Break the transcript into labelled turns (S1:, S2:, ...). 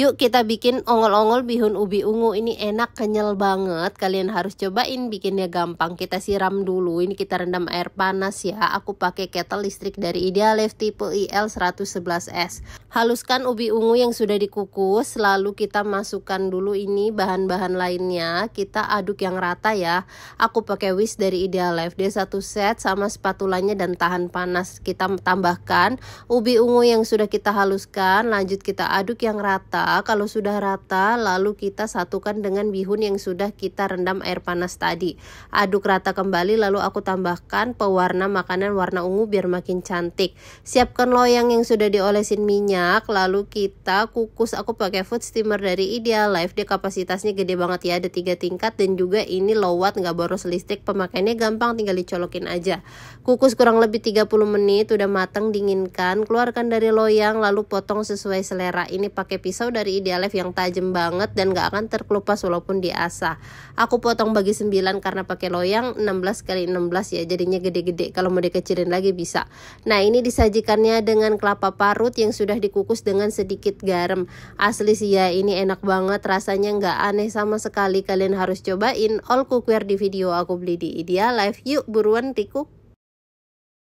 S1: Yuk kita bikin ongol-ongol bihun ubi ungu ini enak kenyal banget. Kalian harus cobain bikinnya gampang. Kita siram dulu. Ini kita rendam air panas ya. Aku pakai kettle listrik dari Life tipe IL 111S. Haluskan ubi ungu yang sudah dikukus. Lalu kita masukkan dulu ini bahan-bahan lainnya. Kita aduk yang rata ya. Aku pakai whisk dari Life Dia satu set sama spatulanya dan tahan panas. Kita tambahkan ubi ungu yang sudah kita haluskan. Lanjut kita aduk yang rata kalau sudah rata lalu kita satukan dengan bihun yang sudah kita rendam air panas tadi. Aduk rata kembali lalu aku tambahkan pewarna makanan warna ungu biar makin cantik. Siapkan loyang yang sudah diolesin minyak lalu kita kukus. Aku pakai food steamer dari Ideal Life. Dia kapasitasnya gede banget ya, ada tiga tingkat dan juga ini low watt nggak boros listrik. Pemakaiannya gampang tinggal dicolokin aja. Kukus kurang lebih 30 menit, udah matang dinginkan. Keluarkan dari loyang lalu potong sesuai selera. Ini pakai pisau jauh dari Life yang tajam banget dan gak akan terkelupas walaupun diasah. Aku potong bagi 9 karena pakai loyang 16 kali 16 ya jadinya gede-gede. Kalau mau dikecilin lagi bisa. Nah ini disajikannya dengan kelapa parut yang sudah dikukus dengan sedikit garam. Asli sih ya ini enak banget rasanya gak aneh sama sekali. Kalian harus cobain all cookware di video aku beli di ideal Life. Yuk buruan dikukus.